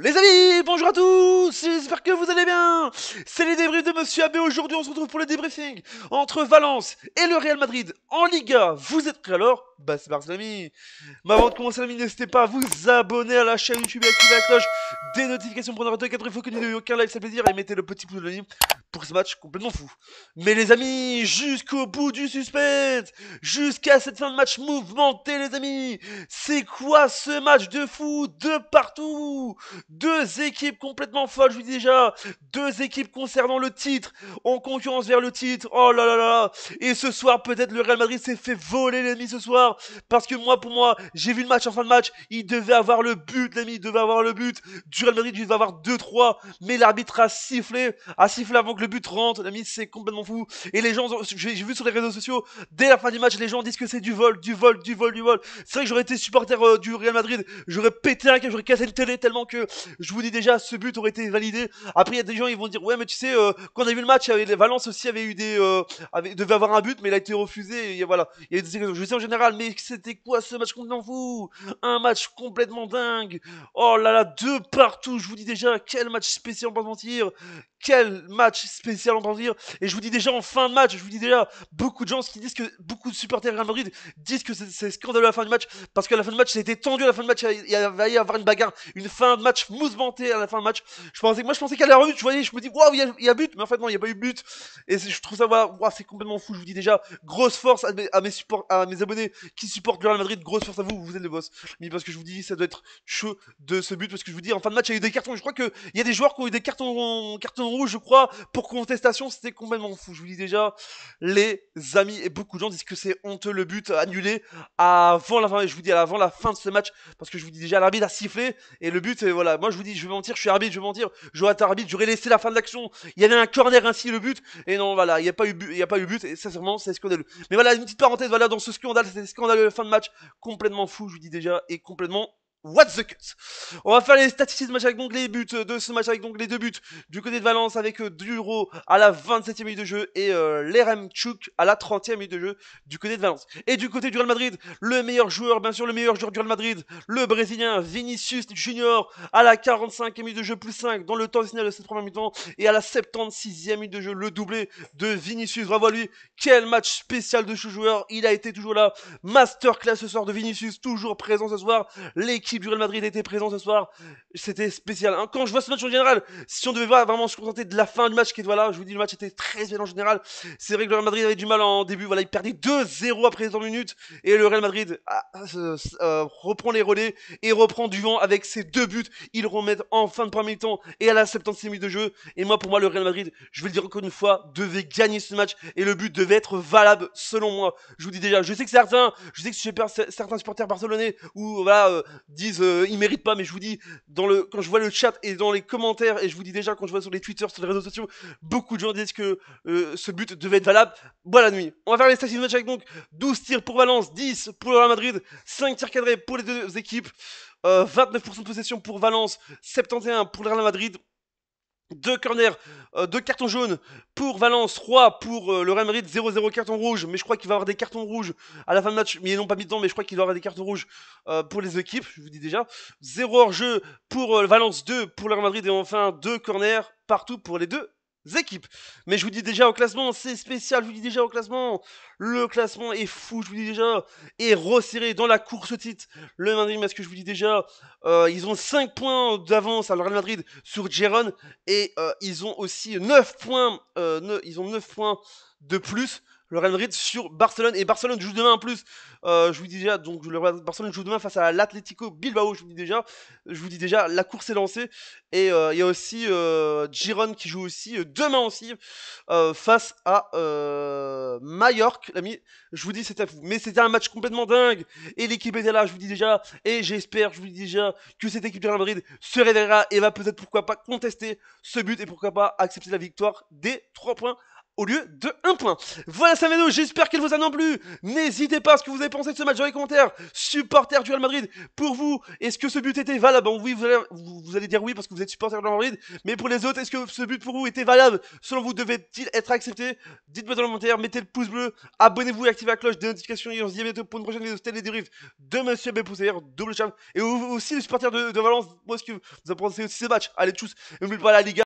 les amis, bonjour à tous j'espère que vous allez bien C'est les débriefs de Monsieur AB, aujourd'hui on se retrouve pour le débriefing Entre Valence et le Real Madrid en Liga, vous êtes prêts alors Bah c'est parti l'ami Mais avant de commencer l'ami, n'hésitez pas à vous abonner à la chaîne YouTube et activer la cloche des notifications pour ne de 4 faut que n'ayez aucun live, ça plaisir, et mettez le petit pouce de l'ami pour ce match complètement fou Mais les amis, jusqu'au bout du suspense Jusqu'à cette fin de match mouvementé les amis C'est quoi ce match de fou de partout Deux équipes complètement fous je vous dis déjà. Deux équipes concernant le titre, en concurrence vers le titre. Oh là là là. Et ce soir, peut-être le Real Madrid s'est fait voler l'ennemi ce soir. Parce que moi, pour moi, j'ai vu le match en fin de match. Il devait avoir le but, l'ennemi. devait avoir le but. Du Real Madrid, il devait avoir 2-3. Mais l'arbitre a sifflé. A sifflé avant que le but rentre. L'ami, c'est complètement fou. Et les gens, j'ai vu sur les réseaux sociaux, dès la fin du match, les gens disent que c'est du vol, du vol, du vol, du vol. C'est vrai que j'aurais été supporter euh, du Real Madrid. J'aurais pété un câble, j'aurais cassé le télé tellement que je vous dis déjà, ce but aurait été validé. Après, il y a des gens, ils vont dire, ouais, mais tu sais, euh, quand on a vu le match, avec Valence aussi avait eu des, euh, avait, devait avoir un but, mais il a été refusé. Et voilà. Il y a des Je sais en général, mais c'était quoi ce match contre vous Un match complètement dingue. Oh là là, deux partout. Je vous dis déjà, quel match spécial, on peut mentir. Quel match spécial, on peut mentir. Et je vous dis déjà, en fin de match, je vous dis déjà, beaucoup de gens qui disent que, beaucoup de supporters de Real Madrid disent que c'est scandaleux à la fin du match, parce qu'à la fin du match, c'était tendu à la fin du match. Il y avait y avoir une bagarre, une fin de match mouvementée à la fin du match moi, je pensais qu'elle allait un but. Je voyais, je me dis, waouh, il y, a but. Mais en fait, non, il n'y a pas eu but. Et je trouve ça, waouh c'est complètement fou. Je vous dis déjà, grosse force à mes, à mes abonnés qui supportent le Real Madrid. Grosse force à vous, vous êtes le boss. Mais parce que je vous dis, ça doit être chaud de ce but. Parce que je vous dis, en fin de match, il y a eu des cartons. Je crois que il y a des joueurs qui ont eu des cartons, cartons rouges, je crois, pour contestation. C'était complètement fou. Je vous dis déjà, les amis, et beaucoup de gens disent que c'est honteux le but annulé avant la fin. Je vous dis, avant la fin de ce match. Parce que je vous dis déjà, l'arbitre a sifflé. Et le but, voilà. Moi, je vous dis, je vais mentir, je suis arbitre, je vais mentir j'aurais j'aurais laissé la fin de l'action. Il y avait un corner ainsi le but. Et non, voilà, il n'y a pas eu but, il y a pas eu but. Et sincèrement, c'est scandaleux. Mais voilà, une petite parenthèse, voilà, dans ce scandale, c'est scandaleux, la fin de match, complètement fou, je vous dis déjà, et complètement What the cut On va faire les statistiques de match avec les buts euh, de ce match avec donc les deux buts du côté de Valence avec euh, Duro à la 27e minute de jeu et euh, Leremchuk à la 30e minute de jeu du côté de Valence. Et du côté du Real Madrid, le meilleur joueur, bien sûr le meilleur joueur du Real Madrid, le Brésilien Vinicius Junior à la 45e minute de jeu plus 5 dans le temps signal de cette première mi-temps et à la 76e minute de jeu, le doublé de Vinicius. Bravo lui, quel match spécial de ce joueur, il a été toujours là, masterclass ce soir de Vinicius, toujours présent ce soir, du Real Madrid était présent ce soir. C'était spécial. Hein, quand je vois ce match en général, si on devait vraiment se contenter de la fin du match qui est voilà, je vous dis le match était très bien en général. C'est vrai que le Real Madrid avait du mal en début, voilà, il perdait 2-0 après présent minutes et le Real Madrid ah, ah, euh, reprend les relais et reprend du vent avec ses deux buts. Ils remettent en fin de premier temps et à la 76 minute de jeu. Et moi pour moi le Real Madrid, je vais le dire encore une fois, devait gagner ce match et le but devait être valable selon moi. Je vous dis déjà, je sais que certains, je sais que certains supporters barcelonais ou voilà euh, disent euh, ils méritent pas, mais je vous dis, dans le, quand je vois le chat et dans les commentaires, et je vous dis déjà quand je vois sur les twitters sur les réseaux sociaux, beaucoup de gens disent que euh, ce but devait être valable. Voilà nuit. On va faire les stats match donc 12 tirs pour Valence, 10 pour le Real Madrid, 5 tirs cadrés pour les deux équipes. 29% euh, de possession pour Valence, 71 pour le Real Madrid. Deux corners, euh, deux cartons jaunes pour Valence, 3 pour euh, le Real Madrid, 0-0 carton rouge. Mais je crois qu'il va avoir des cartons rouges à la fin de match. Mais ils n'ont pas mis de mais je crois qu'il y avoir des cartons rouges euh, pour les équipes, je vous dis déjà. 0 hors-jeu pour euh, Valence, 2 pour le Real Madrid. Et enfin, deux corners partout pour les deux équipes. Mais je vous dis déjà au classement, c'est spécial, je vous dis déjà au classement. Le classement est fou, je vous dis déjà, est resserré dans la course au titre. Le Madrid que je vous dis déjà, euh, ils ont 5 points d'avance à le Real Madrid sur Jérôme et euh, ils ont aussi 9 points, euh, ils ont 9 points de plus le Real Madrid sur Barcelone. Et Barcelone joue demain en plus. Euh, je vous dis déjà, donc le Barcelone joue demain face à l'Atlético Bilbao. Je vous dis déjà, je vous dis déjà, la course est lancée. Et euh, il y a aussi euh, Giron qui joue aussi euh, demain aussi face à Mallorca. L'ami, je vous dis, c'était mais c'était un match complètement dingue. Et l'équipe était là, je vous dis déjà. Et j'espère, je vous dis déjà, que cette équipe du Real Madrid se réveillera et va peut-être pourquoi pas contester ce but et pourquoi pas accepter la victoire des 3 points au lieu de 1 point. Voilà, ça vidéo. j'espère qu'elle vous a non plus. N'hésitez pas à ce que vous avez pensé de ce match dans les commentaires. Supporter du Real Madrid, pour vous, est-ce que ce but était valable oui, vous allez, vous allez, dire oui parce que vous êtes supporter du Real Madrid, mais pour les autres, est-ce que ce but pour vous était valable Selon vous, devait-il être accepté Dites-moi dans les commentaires, mettez le pouce bleu, abonnez-vous et activez la cloche des notifications et on se dit à bientôt pour une prochaine vidéo. C'était les dérives de Monsieur C'est-à-dire double champ, et aussi le supporter de, Valence, moi, ce que vous aussi ce match. Allez, tchuss, n'oubliez pas la Liga.